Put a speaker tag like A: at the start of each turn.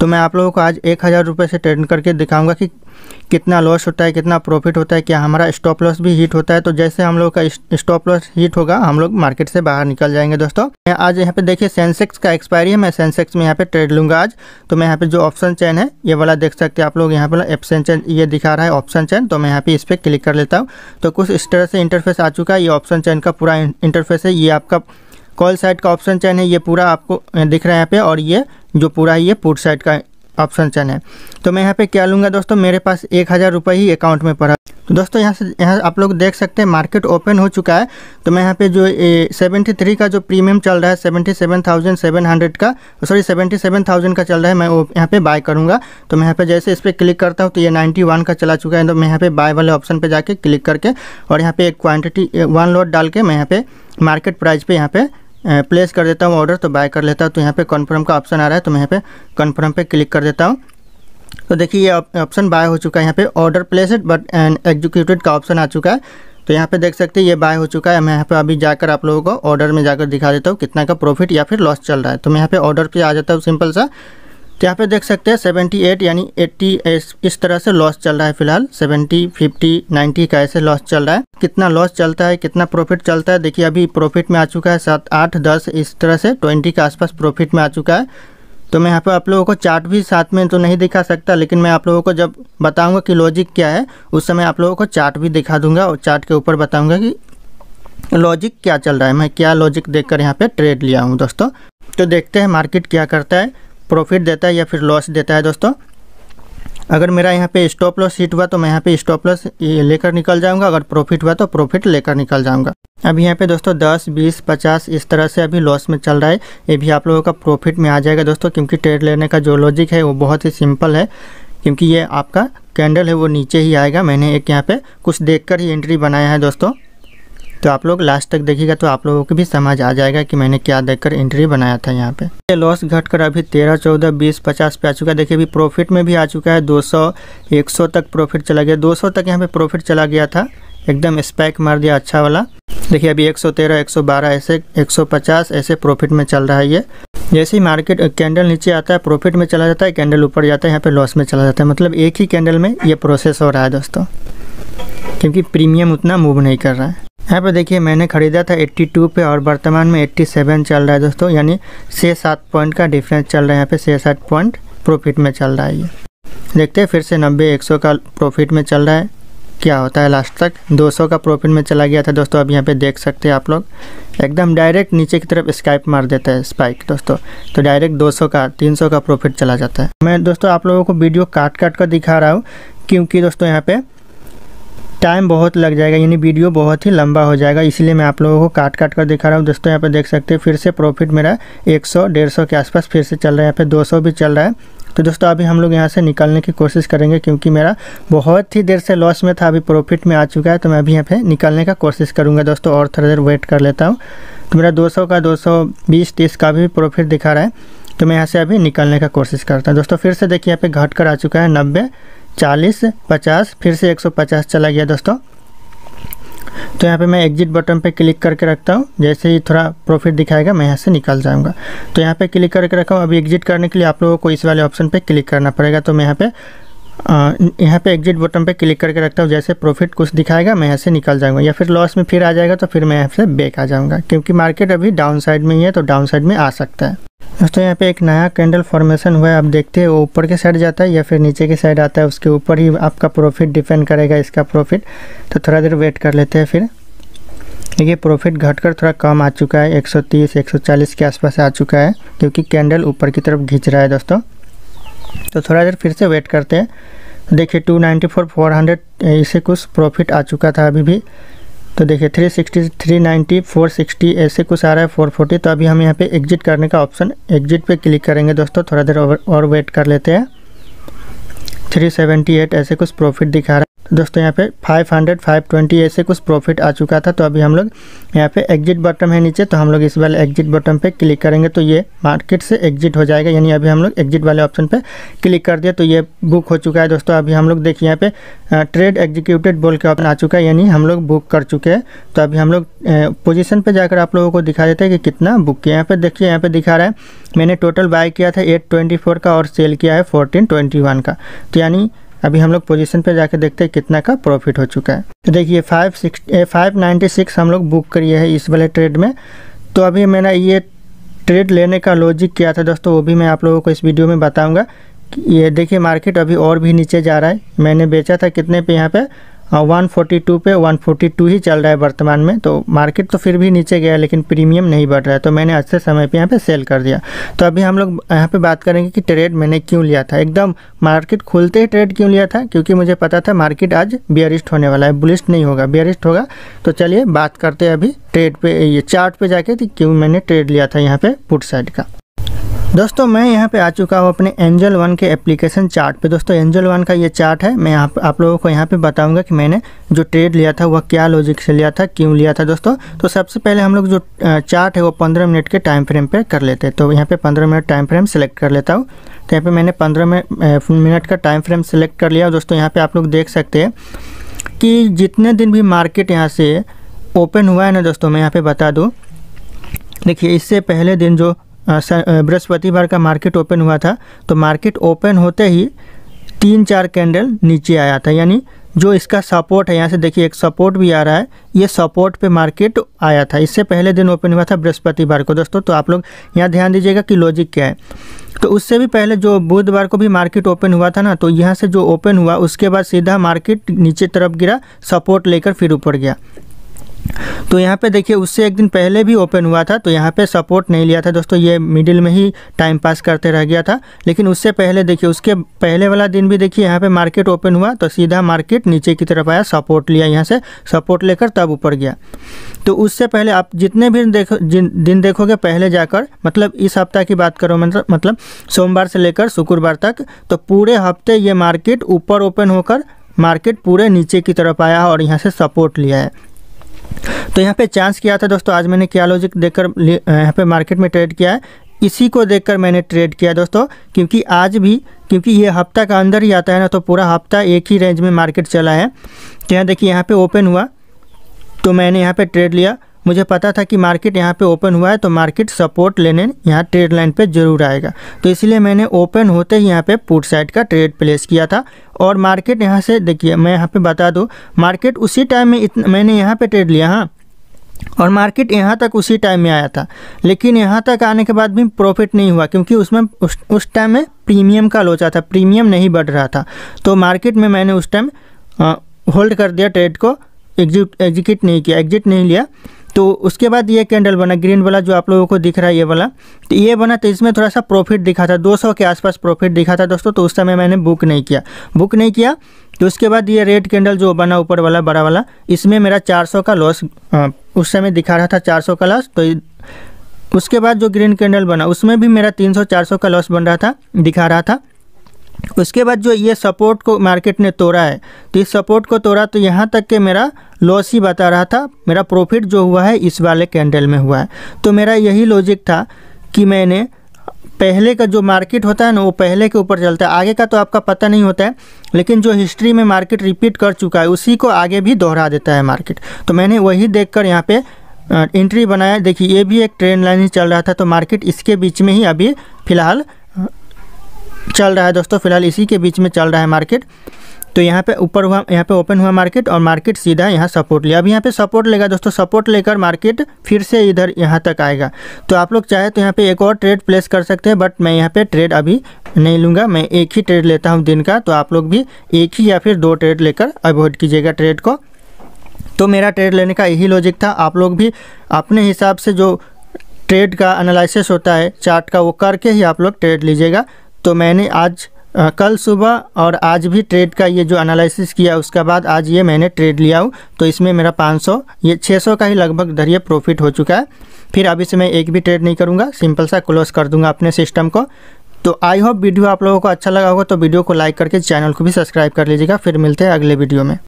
A: तो मैं आप लोगों को आज एक हज़ार रुपये से ट्रेड करके दिखाऊंगा कि कितना लॉस होता है कितना प्रॉफिट होता है क्या हमारा स्टॉप लॉस भी हिट होता है तो जैसे हम लोग का स्टॉप लॉस हिट होगा हम लोग मार्केट से बाहर निकल जाएंगे दोस्तों मैं आज यहाँ पे देखिए सेंसेक्स का एक्सपायरी है मैं सेंसेक्स में यहाँ पे ट्रेड लूँगा आज तो मैं यहाँ पे जो ऑप्शन चैन है ये वाला देख सकते हैं आप लोग यहाँ पर एप्सन चैन ये दिखा रहा है ऑप्शन चैन तो मैं यहाँ पे इस पर क्लिक कर लेता हूँ तो कुछ इस तरह से इंटरफेस आ चुका है ये ऑप्शन चैन का पूरा इंटरफेस है ये आपका कॉल साइड का ऑप्शन चैन है ये पूरा आपको दिख रहा है यहाँ पे और ये जो पूरा ये पुट साइड का ऑप्शन चैन है तो मैं यहाँ पे क्या लूँगा दोस्तों मेरे पास एक हज़ार रुपये ही अकाउंट में पड़ा तो दोस्तों यहाँ से यहाँ आप लोग देख सकते हैं मार्केट ओपन हो चुका है तो मैं यहाँ पे जो सेवेंटी थ्री का जो प्रीमियम चल रहा है seventy seven thousand seven hundred का सॉरी सेवेंटी सेवन थाउजेंड का चल रहा है मैं वो यहाँ पे बाय करूँगा तो मैं यहाँ पे जैसे इस पर क्लिक करता हूँ तो ये नाइन्टी वन का चला चुका है तो मैं यहाँ पे बाय वाले ऑप्शन पर जाके क्लिक करके और यहाँ पे एक क्वान्टिटी वन लॉट डाल के मैं यहाँ पे मार्केट प्राइस पर यहाँ पे प्लेस कर देता हूँ ऑर्डर तो बाय कर लेता हूँ तो यहाँ पे कन्फर्म का ऑप्शन आ रहा है तो मैं यहाँ पे कन्फर्म पे क्लिक कर देता हूँ तो देखिए ये ऑप्शन बाय हो चुका है यहाँ पे order placed but and executed का ऑप्शन आ चुका है तो यहाँ पे देख सकते हैं ये बाय हो चुका है मैं यहाँ पे अभी जाकर आप लोगों को ऑर्डर में जाकर दिखा देता हूँ कितना का प्रॉफिट या फिर लॉस चल रहा है तो मैं यहाँ पे ऑर्डर पे आ जाता हूँ सिंपल सा तो यहाँ पे देख सकते हैं 78 यानी 80 इस तरह से लॉस चल रहा है फिलहाल 70 50 90 का ऐसे लॉस चल रहा है कितना लॉस चलता है कितना प्रॉफिट चलता है देखिए अभी प्रॉफिट में आ चुका है सात आठ दस इस तरह से 20 के आसपास प्रॉफिट में आ चुका है तो मैं यहाँ पे आप लोगों को चार्ट भी साथ में तो नहीं दिखा सकता लेकिन मैं आप लोगों को जब बताऊँगा कि लॉजिक क्या है उस समय आप लोगों को चार्ट भी दिखा दूंगा और चार्ट के ऊपर बताऊँगा कि लॉजिक क्या चल रहा है मैं क्या लॉजिक कर यहाँ पे ट्रेड लिया हूँ दोस्तों तो देखते हैं मार्केट क्या करता है प्रॉफिट देता है या फिर लॉस देता है दोस्तों अगर मेरा यहाँ पे स्टॉप लॉस हिट हुआ तो मैं यहाँ पे स्टॉप लॉस लेकर निकल जाऊँगा अगर प्रॉफिट हुआ तो प्रॉफिट लेकर निकल जाऊँगा अब यहाँ पे दोस्तों 10, 20, 50 इस तरह से अभी लॉस में चल रहा है ये भी आप लोगों का प्रॉफिट में आ जाएगा दोस्तों क्योंकि ट्रेड लेने का जो लॉजिक है वो बहुत ही सिंपल है क्योंकि ये आपका कैंडल है वो नीचे ही आएगा मैंने एक यहाँ पर कुछ देख ही एंट्री बनाया है दोस्तों तो आप लोग लास्ट तक देखिएगा तो आप लोगों को भी समझ आ जाएगा कि मैंने क्या देखकर एंट्री बनाया था यहाँ पे ये लॉस घटकर अभी तेरह चौदह बीस पचास पे आ चुका है देखिए अभी प्रॉफिट में भी आ चुका है दो सौ एक सौ तक प्रॉफिट चला गया दो सौ तक यहाँ पे प्रॉफिट चला गया था एकदम स्पैक मार दिया अच्छा वाला देखिए अभी 113, 112 ऐसे 150 ऐसे प्रॉफिट में चल रहा है ये जैसे ही मार्केट कैंडल नीचे आता है प्रॉफिट में चला जाता है कैंडल ऊपर जाता है यहाँ पे लॉस में चला जाता है मतलब एक ही कैंडल में ये प्रोसेस हो रहा है दोस्तों क्योंकि प्रीमियम उतना मूव नहीं कर रहा है यहाँ पे देखिए मैंने ख़रीदा था 82 पे और वर्तमान में 87 चल रहा है दोस्तों यानी छः सात पॉइंट का डिफरेंस चल रहा है यहाँ पे छः सात पॉइंट प्रॉफिट में चल रहा है ये देखते हैं फिर से नब्बे एक सौ का प्रॉफिट में चल रहा है क्या होता है लास्ट तक 200 का प्रॉफिट में चला गया था दोस्तों अब यहाँ पे देख सकते हैं आप लोग एकदम डायरेक्ट नीचे की तरफ स्काइप मार देता है स्पाइक दोस्तों तो डायरेक्ट 200 का 300 का प्रॉफिट चला जाता है मैं दोस्तों आप लोगों को वीडियो काट काट कर दिखा रहा हूँ क्योंकि दोस्तों यहाँ पे टाइम बहुत लग जाएगा यानी वीडियो बहुत ही लंबा हो जाएगा इसलिए मैं आप लोगों को काट काट कर दिखा रहा हूँ दोस्तों यहाँ पे देख सकते हैं फिर से प्रॉफिट मेरा 100 150 के आसपास फिर से चल रहा है यहाँ पे 200 भी चल रहा है तो दोस्तों अभी हम लोग यहाँ से निकलने की कोशिश करेंगे क्योंकि मेरा बहुत ही देर से लॉस में था अभी प्रॉफिट में आ चुका है तो मैं अभी यहाँ पर निकलने का कोशिश करूँगा दोस्तों और थोड़ा देर वेट कर लेता हूँ तो मेरा दो का दो सौ का भी प्रॉफिट दिखा रहा है तो मैं यहाँ से अभी निकलने का कोशिश करता हूँ दोस्तों फिर से देखिए यहाँ पर घट कर आ चुका है नब्बे चालीस पचास फिर से एक सौ पचास चला गया दोस्तों तो यहाँ पे मैं एग्जिट बटन पे क्लिक करके रखता हूँ जैसे ही थोड़ा प्रॉफिट दिखाएगा मैं यहाँ से निकल जाऊँगा तो यहाँ पे क्लिक करके रखा हूँ अभी एग्जिट करने के लिए आप लोगों को इस वाले ऑप्शन पे क्लिक करना पड़ेगा तो मैं यहाँ पे यहाँ पे एग्जिट बटन पे क्लिक करके रखता हूँ जैसे प्रॉफिट कुछ दिखाएगा मैं यहाँ से निकल जाऊँगा या फिर लॉस में फिर आ जाएगा तो फिर मैं यहाँ से बैक आ जाऊँगा क्योंकि मार्केट अभी डाउन साइड में ही है तो डाउन साइड में आ सकता है दोस्तों यहाँ पे एक नया कैंडल फॉर्मेशन हुआ है आप देखते हैं वो ऊपर के साइड जाता है या फिर नीचे के साइड आता है उसके ऊपर ही आपका प्रॉफिट डिपेंड करेगा इसका प्रॉफिट तो थोड़ा देर वेट कर लेते हैं फिर देखिए प्रॉफिट घटकर थोड़ा कम आ चुका है 130 140 के आसपास आ चुका है क्योंकि कैंडल ऊपर की तरफ घिंच रहा है दोस्तों तो थोड़ा देर फिर से वेट करते हैं देखिए two ninety four four hundred इसे कुछ प्रॉफिट आ चुका था अभी भी तो देखिए three sixty three ninety four sixty ऐसे कुछ आ रहा है फोर फोर्टी तो अभी हम यहाँ पे एग्जिट करने का ऑप्शन एग्जिट पे क्लिक करेंगे दोस्तों थोड़ा देर और वेट कर लेते हैं थ्री सेवेंटी एट ऐसे कुछ प्रॉफिट दिखा रहा है तो दोस्तों यहाँ पे 500, 520 ऐसे कुछ प्रॉफिट आ चुका था तो अभी हम लोग यहाँ पे एग्जिट बटन है नीचे तो हम लोग इस वाले एग्जिट बटन पे क्लिक करेंगे तो ये मार्केट से एग्जिट हो जाएगा यानी अभी हम लोग एग्जिट वाले ऑप्शन पे क्लिक कर दिया तो ये बुक हो चुका है दोस्तों अभी हम लोग देखिए यहाँ पे ट्रेड एग्जीक्यूटेड बोल के ऑप्शन आ चुका है यानी हम लोग बुक कर चुके हैं तो अभी हम लोग पोजिशन पर जाकर आप लोगों को दिखा देते हैं कि कितना बुक किया यहाँ पर देखिए यहाँ पर दिखा रहा है मैंने टोटल बाय किया था एट का और सेल किया है फोर्टीन का तो यानी अभी हम लोग पोजीशन पे जाके देखते हैं कितना का प्रॉफिट हो चुका है तो देखिए five six five ninety six हम लोग बुक करिए है इस वाले ट्रेड में तो अभी मैंने ये ट्रेड लेने का लॉजिक किया था दोस्तों वो भी मैं आप लोगों को इस वीडियो में बताऊँगा ये देखिए मार्केट अभी और भी नीचे जा रहा है मैंने बेचा था कितने पे यहाँ पे वन फोर्टी टू पे वन फोर्टी टू ही चल रहा है वर्तमान में तो मार्केट तो फिर भी नीचे गया लेकिन प्रीमियम नहीं बढ़ रहा है तो मैंने अच्छे समय पे यहाँ पे सेल कर दिया तो अभी हम लोग यहाँ पे बात करेंगे कि ट्रेड मैंने क्यों लिया था एकदम मार्केट खुलते ही ट्रेड क्यों लिया था क्योंकि मुझे पता था मार्केट आज बियरिस्ट होने वाला है बुलिस्ट नहीं होगा बियरिस्ट होगा तो चलिए बात करते हैं अभी ट्रेड पर ये चार्ट पे जाके कि क्यों मैंने ट्रेड लिया था यहाँ पर पुट साइड का दोस्तों मैं यहाँ पे आ चुका हूँ अपने एंजल वन के एप्लीकेशन चार्ट पे दोस्तों एंजल वन का ये चार्ट है मैं यहाँ आप लोगों को यहाँ पे बताऊंगा कि मैंने जो ट्रेड लिया था वह क्या लॉजिक से लिया था क्यों लिया था दोस्तों तो सबसे पहले हम लोग जो चार्ट है वो पंद्रह मिनट के टाइम फ्रेम पर कर लेते हैं तो यहाँ पर पंद्रह मिनट टाइम फ्रेम सेलेक्ट कर लेता हूँ तो यहाँ पर मैंने पंद्रह मिनट का टाइम फ्रेम सेलेक्ट कर लिया दोस्तों यहाँ पर आप लोग देख सकते हैं कि जितने दिन भी मार्केट यहाँ से ओपन हुआ है ना दोस्तों मैं यहाँ पर बता दूँ देखिए इससे पहले दिन जो बृहस्पतिवार का मार्केट ओपन हुआ था तो मार्केट ओपन होते ही तीन चार कैंडल नीचे आया था यानी जो इसका सपोर्ट है यहाँ से देखिए एक सपोर्ट भी आ रहा है ये सपोर्ट पे मार्केट आया था इससे पहले दिन ओपन हुआ था बृहस्पतिवार को दोस्तों तो आप लोग यहाँ ध्यान दीजिएगा कि लॉजिक क्या है तो उससे भी पहले जो बुधवार को भी मार्केट ओपन हुआ था ना तो यहाँ से जो ओपन हुआ उसके बाद सीधा मार्केट नीचे तरफ गिरा सपोर्ट लेकर फिर ऊपर गया तो यहाँ पे देखिए उससे एक दिन पहले भी ओपन हुआ था तो यहाँ पे सपोर्ट नहीं लिया था दोस्तों ये मिडिल में ही टाइम पास करते रह गया था लेकिन उससे पहले देखिए उसके पहले वाला दिन भी देखिए यहाँ पे मार्केट ओपन हुआ तो सीधा मार्केट नीचे की तरफ आया सपोर्ट लिया यहाँ से सपोर्ट लेकर तब ऊपर गया तो उससे पहले आप जितने भी देखो जिन दिन देखोगे पहले जाकर मतलब इस हफ्ता की बात करो मतलब मतलब सोमवार से लेकर शुक्रवार तक तो पूरे हफ्ते ये मार्केट ऊपर ओपन होकर मार्केट पूरे नीचे की तरफ आया और यहाँ से सपोर्ट लिया है तो यहाँ पे चांस किया था दोस्तों आज मैंने क्या लॉजिक देखकर यहाँ पे मार्केट में ट्रेड किया है इसी को देखकर मैंने ट्रेड किया दोस्तों क्योंकि आज भी क्योंकि ये हफ्ता का अंदर ही आता है ना तो पूरा हफ्ता एक ही रेंज में मार्केट चला है तो यहाँ देखिए यहाँ पे ओपन हुआ तो मैंने यहाँ पे ट्रेड लिया मुझे पता था कि मार्केट यहाँ पे ओपन हुआ है तो मार्केट सपोर्ट लेने यहाँ ट्रेड लाइन पे जरूर आएगा तो इसलिए मैंने ओपन होते ही यहाँ पे पुट साइड का ट्रेड प्लेस किया था और मार्केट यहाँ से देखिए मैं यहाँ पे बता दूँ मार्केट उसी टाइम में इतना मैंने यहाँ पे ट्रेड लिया हाँ और मार्केट यहाँ तक उसी टाइम में आया था लेकिन यहाँ तक आने के बाद भी प्रॉफिट नहीं हुआ क्योंकि उसमें उस टाइम में प्रीमियम का लोचा था प्रीमियम नहीं बढ़ रहा था तो मार्केट में मैंने उस टाइम होल्ड कर दिया ट्रेड को एग्जिट एग्जिक्यूट नहीं किया एग्जिट नहीं लिया तो उसके बाद ये कैंडल बना ग्रीन वाला जो आप लोगों को दिख रहा है ये वाला तो ये बना तो इसमें थोड़ा सा प्रॉफिट दिखा था 200 के आसपास प्रॉफिट दिखा था दोस्तों तो उस समय मैंने बुक नहीं किया बुक नहीं किया तो उसके बाद ये रेड कैंडल जो बना ऊपर वाला बड़ा वाला इसमें मेरा चार का लॉस उस समय दिखा रहा था चार का लॉस तो उसके बाद जो ग्रीन कैंडल बना उसमें भी मेरा 300-400 का लॉस बन रहा था दिखा रहा था उसके बाद जो ये सपोर्ट को मार्केट ने तोड़ा है तो इस सपोर्ट को तोड़ा तो यहाँ तक के मेरा लॉस ही बता रहा था मेरा प्रॉफिट जो हुआ है इस वाले कैंडल में हुआ है तो मेरा यही लॉजिक था कि मैंने पहले का जो मार्केट होता है ना वो पहले के ऊपर चलता है आगे का तो आपका पता नहीं होता है लेकिन जो हिस्ट्री में मार्केट रिपीट कर चुका है उसी को आगे भी दोहरा देता है मार्केट तो मैंने वही देख कर यहाँ एंट्री बनाया देखिए ये भी एक ट्रेंड लाइन ही चल रहा था तो मार्केट इसके बीच में ही अभी फ़िलहाल चल रहा है दोस्तों फिलहाल इसी के बीच में चल रहा है मार्केट तो यहाँ पे ऊपर हुआ यहाँ पे ओपन हुआ मार्केट और मार्केट सीधा यहाँ सपोर्ट लिया अभी यहाँ पे सपोर्ट लेगा दोस्तों सपोर्ट लेकर मार्केट फिर से इधर यहाँ तक आएगा तो आप लोग चाहे तो यहाँ पे एक और ट्रेड प्लेस कर सकते हैं बट मैं यहाँ पे ट्रेड अभी नहीं लूँगा मैं एक ही ट्रेड लेता हूँ दिन का तो आप लोग भी एक ही या फिर दो ट्रेड लेकर अवॉइड कीजिएगा ट्रेड को तो मेरा ट्रेड लेने का यही लॉजिक था आप लोग भी अपने हिसाब से जो ट्रेड का एनालिसिस होता है चार्ट का वो करके ही आप लोग ट्रेड लीजिएगा तो मैंने आज आ, कल सुबह और आज भी ट्रेड का ये जो एनालिसिस किया उसके बाद आज ये मैंने ट्रेड लिया हूँ तो इसमें मेरा 500 ये 600 का ही लगभग धरिए प्रॉफिट हो चुका है फिर अभी से मैं एक भी ट्रेड नहीं करूँगा सिंपल सा क्लोज कर दूँगा अपने सिस्टम को तो आई होप वीडियो आप लोगों को अच्छा लगा होगा तो वीडियो को लाइक करके चैनल को भी सब्सक्राइब कर लीजिएगा फिर मिलते हैं अगले वीडियो में